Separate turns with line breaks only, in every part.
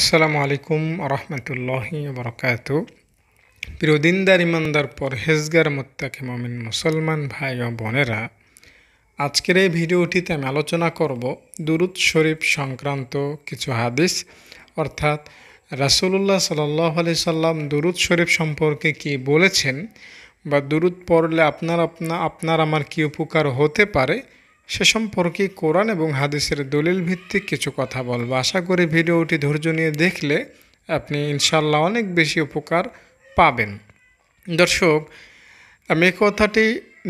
আসসালামু আলাইকুম রহমতুল্লাহি বরকাত প্রিয়দিনদার ইমানদার পরহেজগার মোত্তাকে মমিন মুসলমান ভাই ও বোনেরা আজকের এই ভিডিওটিতে আমি আলোচনা করব দুরুদ শরীফ সংক্রান্ত কিছু হাদিস অর্থাৎ রাসুলুল্লাহ সাল্লি সাল্লাম দুরুদ শরীফ সম্পর্কে কি বলেছেন বা দুরুদ পড়লে আপনার আপনা আপনার আমার কি উপকার হতে পারে সে সম্পর্কে কোরআন এবং হাদিসের দলিল ভিত্তিক কিছু কথা বলবো আশা করি ভিডিওটি ধৈর্য নিয়ে দেখলে আপনি ইনশাল্লাহ অনেক বেশি উপকার পাবেন দর্শক আমি কথাটি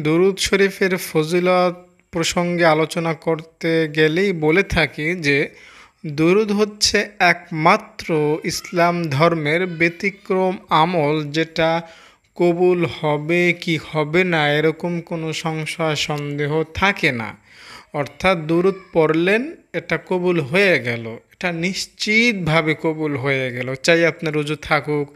দরুদ শরীফের ফজিলত প্রসঙ্গে আলোচনা করতে গেলেই বলে থাকি যে দরুদ হচ্ছে একমাত্র ইসলাম ধর্মের ব্যতিক্রম আমল যেটা কবুল হবে কি হবে না এরকম কোনো সংশয় সন্দেহ থাকে না অর্থাৎ দূরত পড়লেন এটা কবুল হয়ে গেল এটা নিশ্চিতভাবে কবুল হয়ে গেল চাই আপনার রুজু থাকুক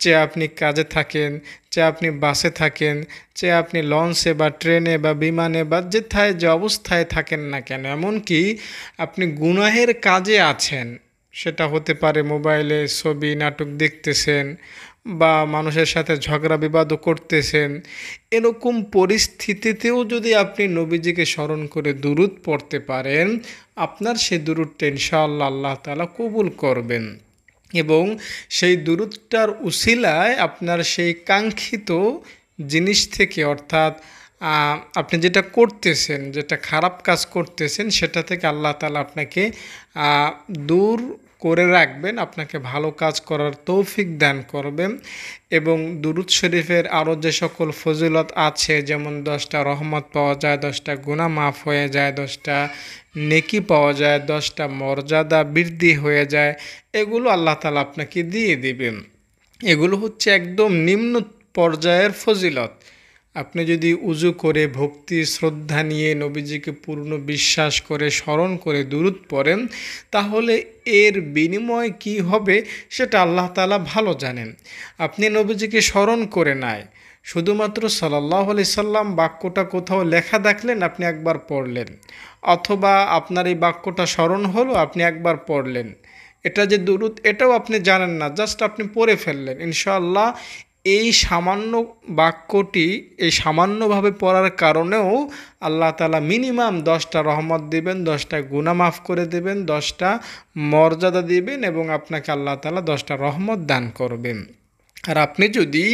চেয়ে আপনি কাজে থাকেন চে আপনি বাসে থাকেন চেয়ে আপনি লঞ্চে বা ট্রেনে বা বিমানে বা যেথায় যে অবস্থায় থাকেন না কেন এমনকি আপনি গুনাহের কাজে আছেন সেটা হতে পারে মোবাইলে ছবি নাটক দেখতেছেন বা মানুষের সাথে ঝগড়া বিবাদও করতেছেন এরকম পরিস্থিতিতেও যদি আপনি নবীজিকে স্মরণ করে দুরুদ পড়তে পারেন আপনার সেই দুরুদটা ইনশাআল্লাহ আল্লাহ তালা কবুল করবেন এবং সেই দূরত্বটার উশিলায় আপনার সেই কাঙ্ক্ষিত জিনিস থেকে অর্থাৎ আপনি যেটা করতেছেন যেটা খারাপ কাজ করতেছেন সেটা থেকে আল্লাহ তালা আপনাকে দূর করে রাখবেন আপনাকে ভালো কাজ করার তৌফিক দান করবেন এবং দুরুদ শরীফের আরও যে সকল ফজিলত আছে যেমন দশটা রহমত পাওয়া যায় দশটা গুণা মাফ হয়ে যায় দশটা নেকি পাওয়া যায় দশটা মর্যাদা বৃদ্ধি হয়ে যায় এগুলো আল্লাহ তালা আপনাকে দিয়ে দিবেন এগুলো হচ্ছে একদম নিম্ন পর্যায়ের ফজিলত আপনি যদি উজু করে ভক্তি শ্রদ্ধা নিয়ে নবীজিকে পূর্ণ বিশ্বাস করে স্মরণ করে দূরত পড়েন তাহলে এর বিনিময় কি হবে সেটা আল্লাহ তালা ভালো জানেন আপনি নবীজিকে স্মরণ করে নেয় শুধুমাত্র সাল্লাহ আলি সাল্লাম বাক্যটা কোথাও লেখা দেখলেন আপনি একবার পড়লেন অথবা আপনার এই বাক্যটা স্মরণ হলো আপনি একবার পড়লেন এটা যে দুরুত এটাও আপনি জানেন না জাস্ট আপনি পড়ে ফেললেন ইনশাআল্লাহ এই সামান্য বাক্যটি এই সামান্যভাবে পড়ার কারণেও আল্লাহ তালা মিনিমাম দশটা রহমত দিবেন দশটা গুণা মাফ করে দেবেন দশটা মর্যাদা দিবেন এবং আপনাকে আল্লাহ তালা দশটা রহমত দান করবেন আর আপনি যদি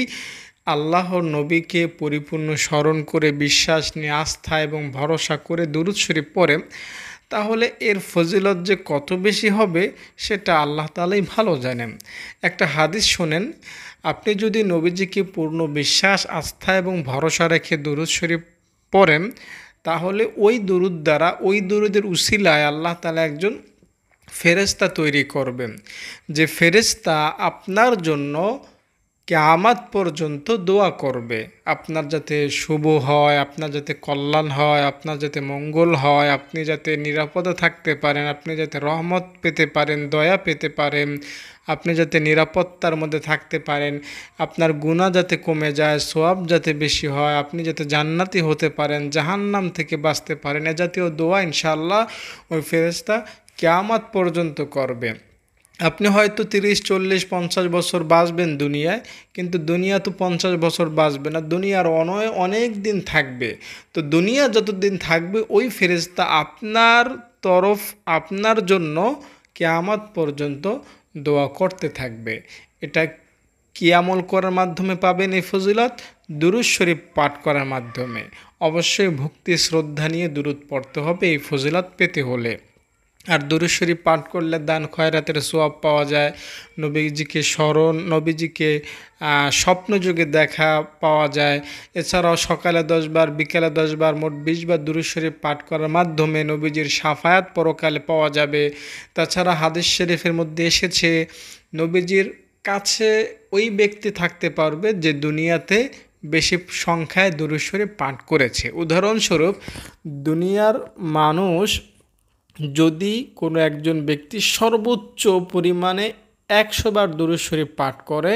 আল্লাহ নবীকে পরিপূর্ণ স্মরণ করে বিশ্বাস নিয়ে আস্থা এবং ভরসা করে দুরুৎসরি পরে তাহলে এর ফজিলত যে কত বেশি হবে সেটা আল্লাহ তালাই ভালো জানেন একটা হাদিস শোনেন আপনি যদি নবীজিকে পূর্ণ বিশ্বাস আস্থা এবং ভরসা রেখে দরুদ শরীফ পড়েন তাহলে ওই দরুদ দ্বারা ওই দরুদের উশিলায় আল্লাহ তালা একজন ফেরেস্তা তৈরি করবেন যে ফেরেস্তা আপনার জন্য কেয়ামাত পর্যন্ত দোয়া করবে আপনার যাতে শুভ হয় আপনার যাতে কল্যাণ হয় আপনার যাতে মঙ্গল হয় আপনি যাতে নিরাপদে থাকতে পারেন আপনি যাতে রহমত পেতে পারেন দয়া পেতে পারেন আপনি যাতে নিরাপত্তার মধ্যে থাকতে পারেন আপনার গুণা যাতে কমে যায় সোয়াব যাতে বেশি হয় আপনি যাতে জান্নাতি হতে পারেন জাহান্নাম থেকে বাঁচতে পারেন এ জাতীয় দোয়া ইনশাল্লাহ ওই ফেরেস্তা কেয়ামাত পর্যন্ত করবে আপনি হয়তো তিরিশ চল্লিশ পঞ্চাশ বছর বাঁচবেন দুনিয়ায় কিন্তু দুনিয়া তো পঞ্চাশ বছর বাঁচবে না দুনিয়ার অনয় অনেক দিন থাকবে তো দুনিয়া যতদিন থাকবে ওই ফেরেস্তা আপনার তরফ আপনার জন্য কেয়ামত পর্যন্ত দোয়া করতে থাকবে এটা কি আমল করার মাধ্যমে পাবেন এই ফজিলত দুরুদ শরীফ পাঠ করার মাধ্যমে অবশ্যই ভক্তি শ্রদ্ধা নিয়ে দুরুদ পড়তে হবে এই ফজিলত পেতে হলে আর দুরুশ্বরী পাঠ করলে দান খয়রাতের সোয়াব পাওয়া যায় নবীজিকে স্মরণ নবীজিকে স্বপ্নযুগে দেখা পাওয়া যায় এছাড়াও সকালে দশবার বিকালে দশবার মোট বিশবার দুরুশ্বরী পাঠ করার মাধ্যমে নবীজির সাফায়াত পরকালে পাওয়া যাবে তাছাড়া হাদিস শরীফের মধ্যে এসেছে নবীজির কাছে ওই ব্যক্তি থাকতে পারবে যে দুনিয়াতে বেশি সংখ্যায় দুরুশ্বরী পাঠ করেছে উদাহরণস্বরূপ দুনিয়ার মানুষ যদি কোনো একজন ব্যক্তি সর্বোচ্চ পরিমাণে একশোবার দরুদ শরীফ পাঠ করে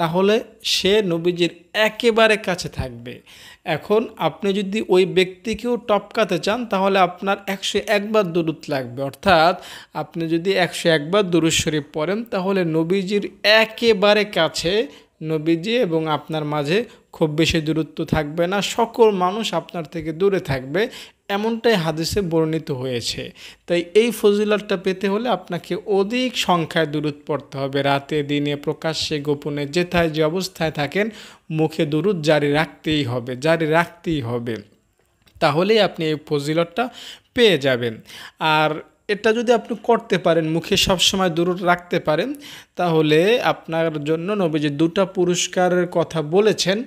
তাহলে সে নবীজির একেবারে কাছে থাকবে এখন আপনি যদি ওই ব্যক্তিকেও টপকাতে চান তাহলে আপনার একশো একবার দূরত লাগবে অর্থাৎ আপনি যদি একশো একবার দরুদ পড়েন তাহলে নবীজির একেবারে কাছে নবীজি এবং আপনার মাঝে খুব বেশি দূরত্ব থাকবে না সকল মানুষ আপনার থেকে দূরে থাকবে এমনটাই হাদিসে বর্ণিত হয়েছে তাই এই ফজিলারটা পেতে হলে আপনাকে অধিক সংখ্যায় দূরত পড়তে হবে রাতে দিনে প্রকাশ্যে গোপনে যেথায় যে অবস্থায় থাকেন মুখে দূরত জারি রাখতেই হবে জারি রাখতেই হবে তাহলেই আপনি এই ফজিলতটা পেয়ে যাবেন আর এটা যদি আপনি করতে পারেন মুখে সবসময় দূর রাখতে পারেন তাহলে আপনার জন্য নবী যে দুটা পুরস্কারের কথা বলেছেন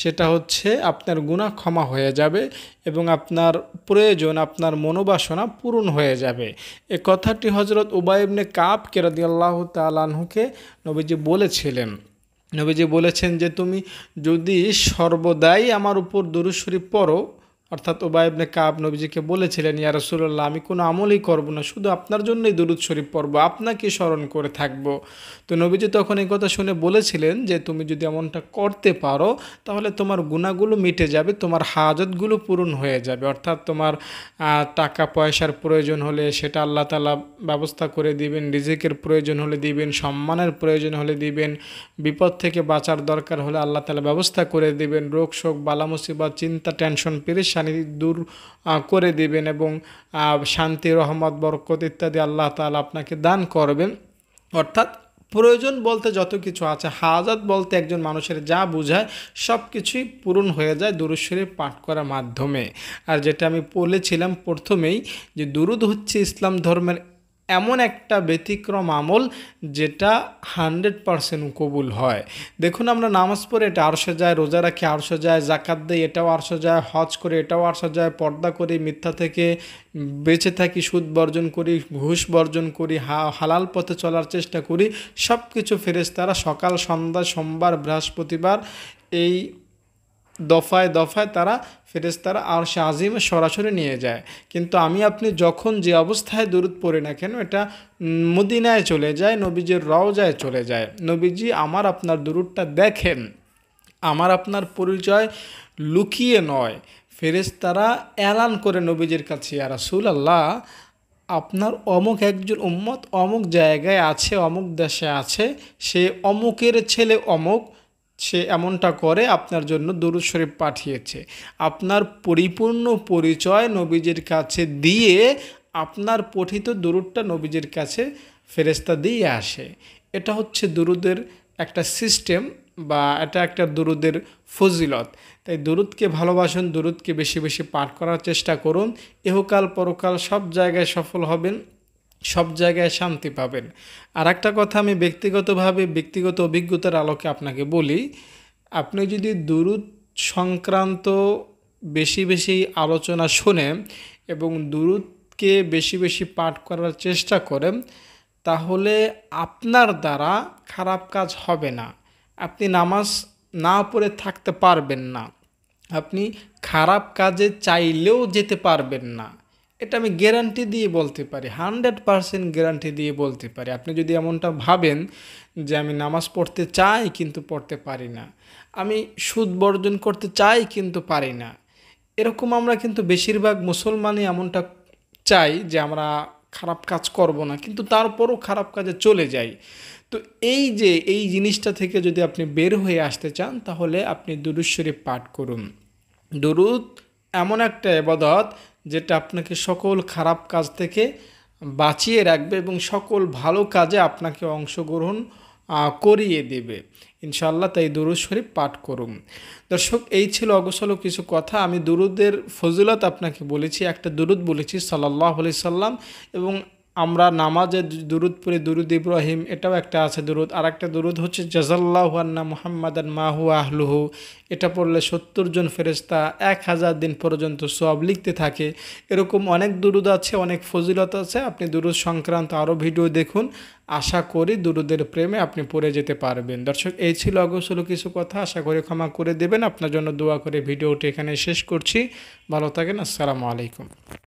সেটা হচ্ছে আপনার গুণা ক্ষমা হয়ে যাবে এবং আপনার প্রয়োজন আপনার মনোবাসনা পূরণ হয়ে যাবে এ কথাটি হজরত উবাইবনে কাপ কেরাদিয়াল্লাহ তালাহুকে নবীজি বলেছিলেন নবীজি বলেছেন যে তুমি যদি সর্বদাই আমার উপর দরুশরী পড়ো অর্থাৎ ওবায়বনে কাব নবীজিকে বলেছিলেন ইয়া রসুল্লাহ আমি কোনো আমলই করব না শুধু আপনার জন্যই দরুদ শরীফ পড়ব আপনাকে স্মরণ করে থাকব তো নবীজি তখন এই কথা শুনে বলেছিলেন যে তুমি যদি এমনটা করতে পারো তাহলে তোমার গুণাগুলো মিটে যাবে তোমার হাজতগুলো পূরণ হয়ে যাবে অর্থাৎ তোমার টাকা পয়সার প্রয়োজন হলে সেটা আল্লাহ তালা ব্যবস্থা করে দিবেন রিজিকের প্রয়োজন হলে দিবেন সম্মানের প্রয়োজন হলে দিবেন বিপদ থেকে বাঁচার দরকার হলে আল্লাহ তালা ব্যবস্থা করে দিবেন রোগ শোক বালামসিবা চিন্তা টেনশন পেরেশা পরেশানি দূর করে দেবেন এবং শান্তি রহমত বরকত ইত্যাদি আল্লাহ তালা আপনাকে দান করবেন অর্থাৎ প্রয়োজন বলতে যত কিছু আছে হাজাত বলতে একজন মানুষের যা বোঝায় সব কিছুই পূরণ হয়ে যায় দুরুশ্বরী পাঠ করার মাধ্যমে আর যেটা আমি বলেছিলাম প্রথমেই যে দুরুদ হচ্ছে ইসলাম ধর্মের এমন একটা ব্যতিক্রম আমল যেটা হান্ড্রেড পারসেন্ট কবুল হয় দেখুন আমরা নামাজ পড়ে এটা আরশো যায় রোজা রাখি আরশো যায় জাকাত দেয় এটাও আরশো যায় হজ করে এটাও আরশো যায় পর্দা করি মিথ্যা থেকে বেঁচে থাকি সুদ বর্জন করি ঘুষ বর্জন করি হালাল পথে চলার চেষ্টা করি সব কিছু ফেরেস তারা সকাল সন্ধ্যা সোমবার বৃহস্পতিবার এই দফায় দফায় তারা ফেরেস্তারা আর সে আজিমে সরাসরি নিয়ে যায় কিন্তু আমি আপনি যখন যে অবস্থায় দূরত পড়ে না কেন এটা মদিনায় চলে যায় নবীজির রওজায় চলে যায় নবীজি আমার আপনার দূরটা দেখেন আমার আপনার পরিচয় লুকিয়ে নয় ফেরেস্তারা অ্যালান করে নবীজির কাছে আর রাসুল আল্লাহ আপনার অমুক একজন উম্মত অমুক জায়গায় আছে অমুক দেশে আছে সে অমুকের ছেলে অমুক সে এমনটা করে আপনার জন্য দরুদ শরীফ পাঠিয়েছে আপনার পরিপূর্ণ পরিচয় নবীজির কাছে দিয়ে আপনার পঠিত দরুদটা নবীজির কাছে ফেরেস্তা দিয়ে আসে এটা হচ্ছে দরুদের একটা সিস্টেম বা এটা একটা দুরুদের ফজিলত তাই দরুদকে ভালোবাসুন দরুদকে বেশি বেশি পাঠ করার চেষ্টা করুন ইহকাল পরকাল সব জায়গায় সফল হবেন সব জায়গায় শান্তি পাবেন আর একটা কথা আমি ব্যক্তিগতভাবে ব্যক্তিগত অভিজ্ঞতার আলোকে আপনাকে বলি আপনি যদি দুরুদ সংক্রান্ত বেশি বেশি আলোচনা শোনেন এবং দুরুদকে বেশি বেশি পাঠ করার চেষ্টা করেন তাহলে আপনার দ্বারা খারাপ কাজ হবে না আপনি নামাজ না পড়ে থাকতে পারবেন না আপনি খারাপ কাজে চাইলেও যেতে পারবেন না এটা আমি গ্যারান্টি দিয়ে বলতে পারি হান্ড্রেড পারসেন্ট গ্যারান্টি দিয়ে বলতে পারি আপনি যদি এমনটা ভাবেন যে আমি নামাজ পড়তে চাই কিন্তু পড়তে পারি না আমি সুদ বর্জন করতে চাই কিন্তু পারি না এরকম আমরা কিন্তু বেশিরভাগ মুসলমানই এমনটা চাই যে আমরা খারাপ কাজ করব না কিন্তু তারপরও খারাপ কাজে চলে যাই তো এই যে এই জিনিসটা থেকে যদি আপনি বের হয়ে আসতে চান তাহলে আপনি দুরুদ শরীফ পাঠ করুন দুরুদ এমন একটা এবাদত যেটা আপনাকে সকল খারাপ কাজ থেকে বাঁচিয়ে রাখবে এবং সকল ভালো কাজে আপনাকে অংশগ্রহণ করিয়ে দেবে ইনশাল্লাহ তাই দুরুদ শরীফ পাঠ করুন দর্শক এই ছিল অগসল কিছু কথা আমি দুরুদের ফজিলত আপনাকে বলেছি একটা দুরুদ বলেছি সাল্লাহ আলি সাল্লাম এবং আমরা নামাজে দুরুদ পড়ি দুরুদ ইব্রাহিম এটাও একটা আছে দুরুদ আর একটা দুরুদ হচ্ছে জাজাল্লাহান্না মুহাম্মাদান মাহু আহলুহু এটা পড়লে সত্তর জন ফেরেস্তা এক হাজার দিন পর্যন্ত সব লিখতে থাকে এরকম অনেক দুরুদ আছে অনেক ফজিলত আছে আপনি দুরুদ সংক্রান্ত আরও ভিডিও দেখুন আশা করি দুরুদের প্রেমে আপনি পড়ে যেতে পারবেন দর্শক এই ছিল অগোসল কিছু কথা আশা করি ক্ষমা করে দেবেন আপনার জন্য দোয়া করে ভিডিওটি এখানে শেষ করছি ভালো থাকেন আসসালামু আলাইকুম